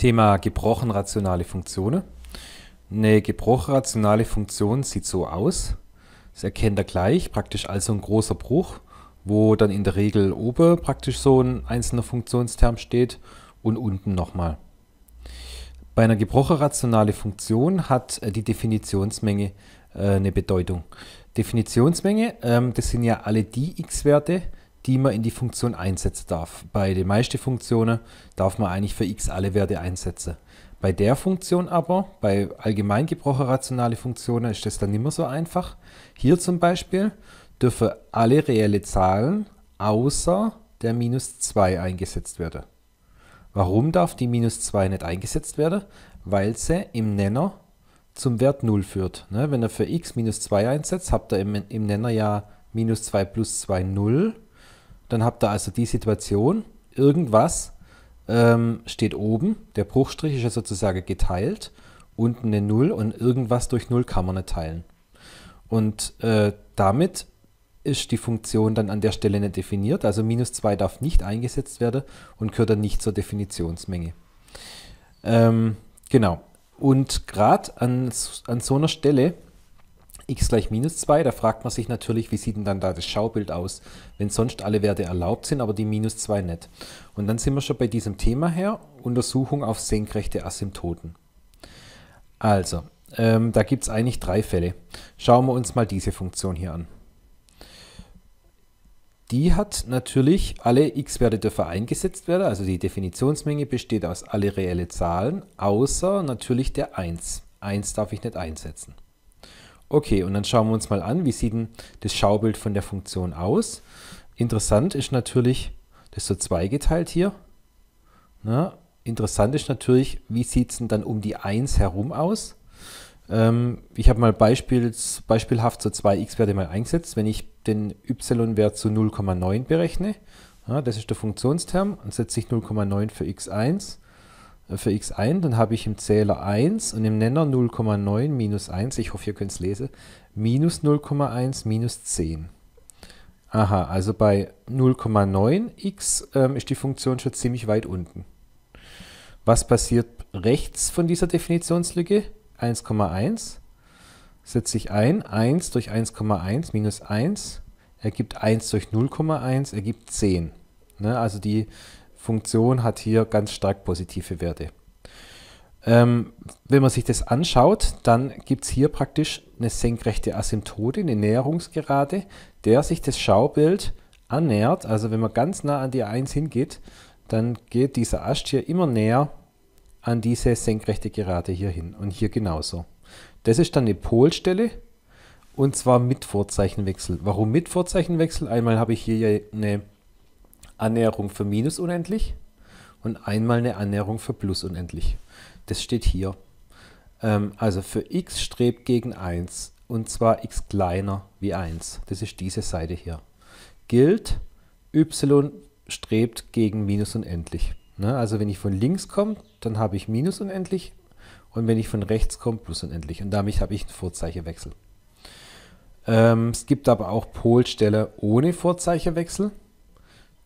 Thema gebrochen rationale Funktionen. Eine gebrochen rationale Funktion sieht so aus. Das erkennt er gleich, praktisch also ein großer Bruch, wo dann in der Regel oben praktisch so ein einzelner Funktionsterm steht und unten nochmal. Bei einer gebrochen rationale Funktion hat äh, die Definitionsmenge äh, eine Bedeutung. Definitionsmenge, ähm, das sind ja alle die x-Werte, die man in die Funktion einsetzen darf. Bei den meisten Funktionen darf man eigentlich für x alle Werte einsetzen. Bei der Funktion aber, bei allgemein gebrochen rationale Funktionen, ist das dann nicht mehr so einfach. Hier zum Beispiel dürfen alle reelle Zahlen außer der minus 2 eingesetzt werden. Warum darf die minus 2 nicht eingesetzt werden? Weil sie im Nenner zum Wert 0 führt. Ne? Wenn ihr für x minus 2 einsetzt, habt ihr im Nenner ja minus 2 plus 2 0 dann habt ihr also die Situation, irgendwas ähm, steht oben, der Bruchstrich ist ja sozusagen geteilt, unten eine Null und irgendwas durch Null kann man nicht teilen. Und äh, damit ist die Funktion dann an der Stelle nicht definiert, also minus 2 darf nicht eingesetzt werden und gehört dann nicht zur Definitionsmenge. Ähm, genau. Und gerade an, an so einer Stelle x gleich minus 2, da fragt man sich natürlich, wie sieht denn dann da das Schaubild aus, wenn sonst alle Werte erlaubt sind, aber die minus 2 nicht. Und dann sind wir schon bei diesem Thema her, Untersuchung auf senkrechte Asymptoten. Also, ähm, da gibt es eigentlich drei Fälle. Schauen wir uns mal diese Funktion hier an. Die hat natürlich alle x-Werte dürfen eingesetzt werden, also die Definitionsmenge besteht aus alle reellen Zahlen, außer natürlich der 1. 1 darf ich nicht einsetzen. Okay, und dann schauen wir uns mal an, wie sieht denn das Schaubild von der Funktion aus. Interessant ist natürlich, das ist so zweigeteilt hier. Na, ne? interessant ist natürlich, wie sieht es denn dann um die 1 herum aus? Ähm, ich habe mal beispiels, beispielhaft so zwei x werte mal eingesetzt. Wenn ich den y-Wert zu 0,9 berechne, na, das ist der Funktionsterm, und setze ich 0,9 für x1 für x ein, dann habe ich im Zähler 1 und im Nenner 0,9 minus 1, ich hoffe, ihr könnt es lesen, minus 0,1 minus 10. Aha, also bei 0,9x ähm, ist die Funktion schon ziemlich weit unten. Was passiert rechts von dieser Definitionslücke? 1,1 setze ich ein, 1 durch 1,1 minus 1 ergibt 1 durch 0,1 ergibt 10. Ne, also die Funktion hat hier ganz stark positive Werte. Ähm, wenn man sich das anschaut, dann gibt es hier praktisch eine senkrechte Asymptote, eine Näherungsgerade, der sich das Schaubild annähert. Also wenn man ganz nah an die 1 hingeht, dann geht dieser Ast hier immer näher an diese senkrechte Gerade hier hin und hier genauso. Das ist dann eine Polstelle und zwar mit Vorzeichenwechsel. Warum mit Vorzeichenwechsel? Einmal habe ich hier eine Annäherung für minus unendlich und einmal eine Annäherung für plus unendlich. Das steht hier. Ähm, also für x strebt gegen 1 und zwar x kleiner wie 1. Das ist diese Seite hier. Gilt, y strebt gegen minus unendlich. Ne? Also wenn ich von links komme, dann habe ich minus unendlich und wenn ich von rechts komme, plus unendlich. Und damit habe ich einen Vorzeichenwechsel. Ähm, es gibt aber auch Polstelle ohne Vorzeichenwechsel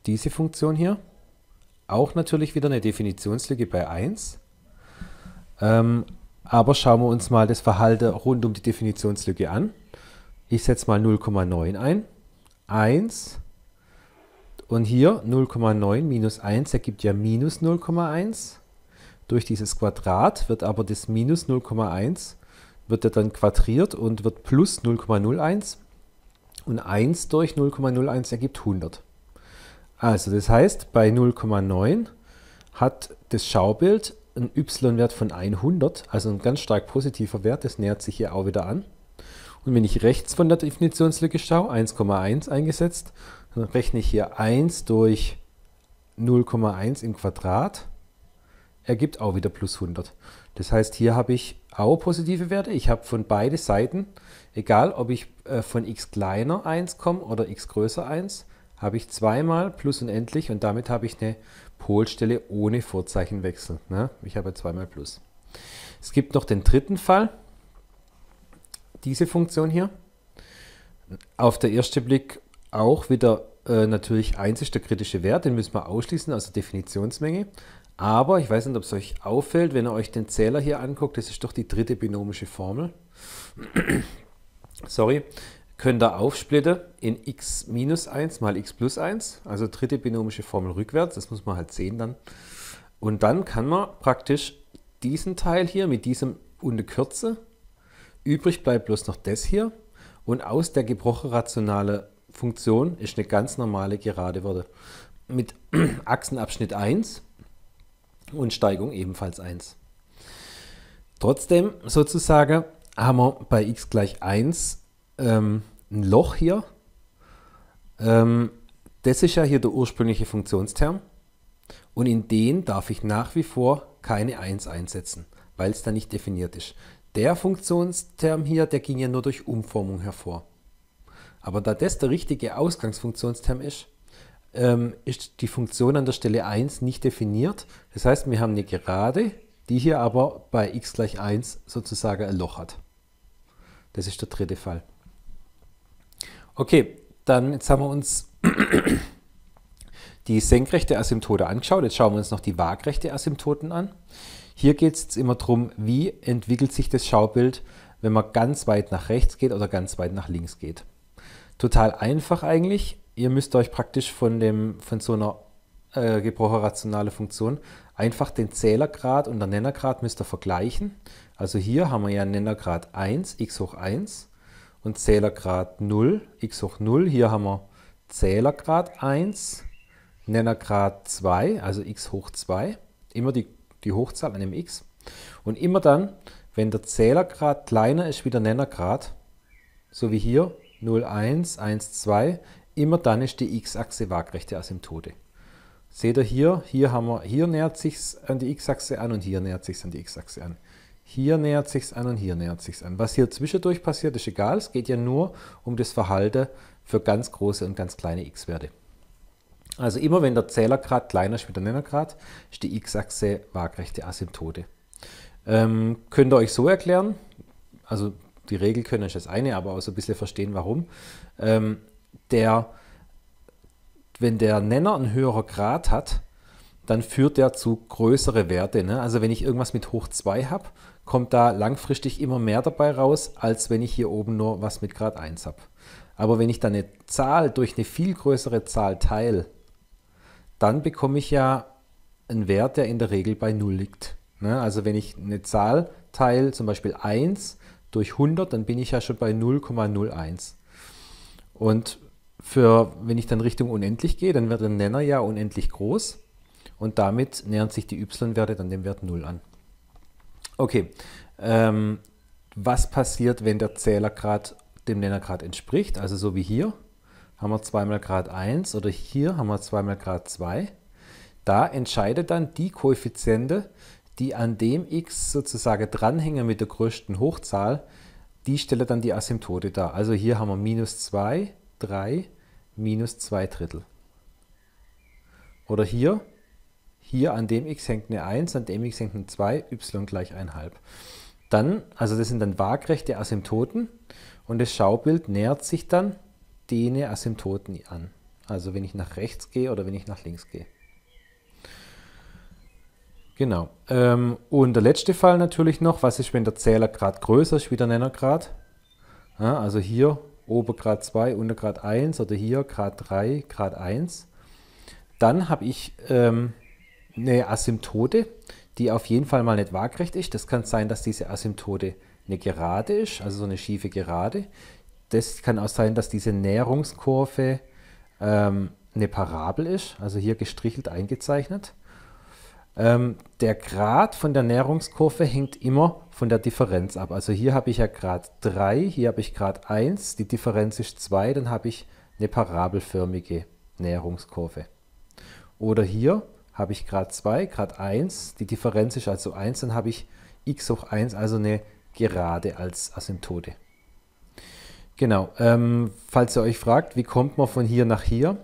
diese Funktion hier. Auch natürlich wieder eine Definitionslücke bei 1. Ähm, aber schauen wir uns mal das Verhalten rund um die Definitionslücke an. Ich setze mal 0,9 ein. 1. Und hier 0,9 minus 1 ergibt ja minus 0,1. Durch dieses Quadrat wird aber das minus 0,1 wird ja dann quadriert und wird plus 0,01. Und 1 durch 0,01 ergibt 100. Also das heißt, bei 0,9 hat das Schaubild einen y-Wert von 100, also ein ganz stark positiver Wert, das nähert sich hier auch wieder an. Und wenn ich rechts von der Definitionslücke schaue, 1,1 eingesetzt, dann rechne ich hier 1 durch 0,1 im Quadrat, ergibt auch wieder plus 100. Das heißt, hier habe ich auch positive Werte. Ich habe von beiden Seiten, egal ob ich äh, von x kleiner 1 komme oder x größer 1, habe ich zweimal plus unendlich und damit habe ich eine Polstelle ohne Vorzeichenwechsel. Ne? Ich habe zweimal plus. Es gibt noch den dritten Fall, diese Funktion hier. Auf der ersten Blick auch wieder äh, natürlich 1 ist der kritische Wert, den müssen wir ausschließen aus also der Definitionsmenge. Aber ich weiß nicht, ob es euch auffällt, wenn ihr euch den Zähler hier anguckt, das ist doch die dritte binomische Formel. Sorry, können da aufsplitten in x minus 1 mal x plus 1, also dritte binomische Formel rückwärts, das muss man halt sehen dann. Und dann kann man praktisch diesen Teil hier mit diesem und der Kürze, übrig bleibt bloß noch das hier und aus der gebrochen rationale Funktion ist eine ganz normale gerade Würde mit Achsenabschnitt 1 und Steigung ebenfalls 1. Trotzdem sozusagen haben wir bei x gleich 1 ähm, ein Loch hier. Ähm, das ist ja hier der ursprüngliche Funktionsterm. Und in den darf ich nach wie vor keine 1 einsetzen, weil es da nicht definiert ist. Der Funktionsterm hier, der ging ja nur durch Umformung hervor. Aber da das der richtige Ausgangsfunktionsterm ist, ähm, ist die Funktion an der Stelle 1 nicht definiert. Das heißt, wir haben eine Gerade, die hier aber bei x gleich 1 sozusagen ein Loch hat. Das ist der dritte Fall. Okay, dann jetzt haben wir uns die senkrechte Asymptote angeschaut. Jetzt schauen wir uns noch die waagrechte Asymptoten an. Hier geht es jetzt immer darum, wie entwickelt sich das Schaubild, wenn man ganz weit nach rechts geht oder ganz weit nach links geht. Total einfach eigentlich. Ihr müsst euch praktisch von, dem, von so einer äh, gebrochen Funktion einfach den Zählergrad und den Nennergrad müsst ihr vergleichen. Also hier haben wir ja einen Nennergrad 1, x hoch 1 und Zählergrad 0, x hoch 0. Hier haben wir Zählergrad 1, Nennergrad 2, also x hoch 2. Immer die, die Hochzahl an dem x. Und immer dann, wenn der Zählergrad kleiner ist wie der Nennergrad, so wie hier 0, 1, 1, 2, immer dann ist die x-Achse waagrechte Asymptote. Seht ihr hier, hier, haben wir, hier nähert sich an die x-Achse an und hier nähert sich an die x-Achse an. Hier nähert sich's an und hier nähert sich's an. Was hier zwischendurch passiert, ist egal. Es geht ja nur um das Verhalten für ganz große und ganz kleine x-Werte. Also immer wenn der Zählergrad kleiner ist wie der Nennergrad, ist die x-Achse waagrechte Asymptote. Ähm, könnt ihr euch so erklären, also die Regel können ist das eine, aber auch so ein bisschen verstehen, warum. Ähm, der, wenn der Nenner ein höherer Grad hat, dann führt der zu größere Werte. Ne? Also wenn ich irgendwas mit hoch 2 habe, kommt da langfristig immer mehr dabei raus, als wenn ich hier oben nur was mit Grad 1 habe. Aber wenn ich dann eine Zahl durch eine viel größere Zahl teile, dann bekomme ich ja einen Wert, der in der Regel bei 0 liegt. Ne? Also wenn ich eine Zahl teile, zum Beispiel 1 durch 100, dann bin ich ja schon bei 0,01. Und für, wenn ich dann Richtung unendlich gehe, dann wird der Nenner ja unendlich groß. Und damit nähern sich die y-Werte dann dem Wert 0 an. Okay, ähm, was passiert, wenn der Zählergrad dem Nennergrad entspricht? Also so wie hier haben wir 2 mal Grad 1 oder hier haben wir 2 mal Grad 2. Da entscheidet dann die Koeffiziente, die an dem x sozusagen dranhängen mit der größten Hochzahl, die stelle dann die Asymptote dar. Also hier haben wir minus 2, 3, minus 2 Drittel. Oder hier hier an dem x hängt eine 1, an dem x hängt eine 2, y gleich 1,5. Dann, also das sind dann waagrechte Asymptoten und das Schaubild nähert sich dann den Asymptoten an. Also wenn ich nach rechts gehe oder wenn ich nach links gehe. Genau. Ähm, und der letzte Fall natürlich noch, was ist, wenn der Zähler Grad größer ist, wie der Nennergrad? also hier Obergrad 2, Untergrad 1 oder hier Grad 3, Grad 1. Dann habe ich ähm, eine Asymptote, die auf jeden Fall mal nicht waagrecht ist. Das kann sein, dass diese Asymptote eine Gerade ist, also so eine schiefe Gerade. Das kann auch sein, dass diese Näherungskurve ähm, eine Parabel ist, also hier gestrichelt eingezeichnet. Ähm, der Grad von der Näherungskurve hängt immer von der Differenz ab. Also hier habe ich ja Grad 3, hier habe ich Grad 1, die Differenz ist 2, dann habe ich eine parabelförmige Näherungskurve. Oder hier habe ich Grad 2, Grad 1, die Differenz ist also 1, dann habe ich x hoch 1, also eine Gerade als Asymptote. Genau, ähm, falls ihr euch fragt, wie kommt man von hier nach hier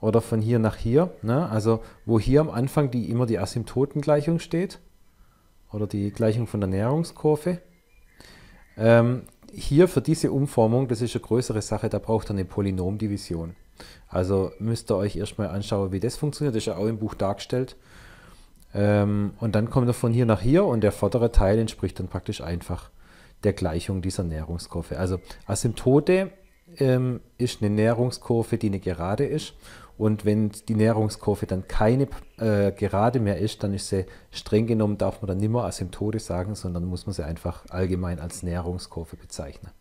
oder von hier nach hier, ne? also wo hier am Anfang die, immer die Asymptotengleichung steht oder die Gleichung von der Näherungskurve, ähm, hier für diese Umformung, das ist eine größere Sache, da braucht ihr eine Polynomdivision. Also müsst ihr euch erstmal anschauen, wie das funktioniert. Das ist ja auch im Buch dargestellt. Ähm, und dann kommt er von hier nach hier und der vordere Teil entspricht dann praktisch einfach der Gleichung dieser Nährungskurve. Also Asymptote ähm, ist eine Nährungskurve, die eine Gerade ist. Und wenn die Nährungskurve dann keine äh, Gerade mehr ist, dann ist sie streng genommen, darf man dann nicht mehr Asymptote sagen, sondern muss man sie einfach allgemein als Nährungskurve bezeichnen.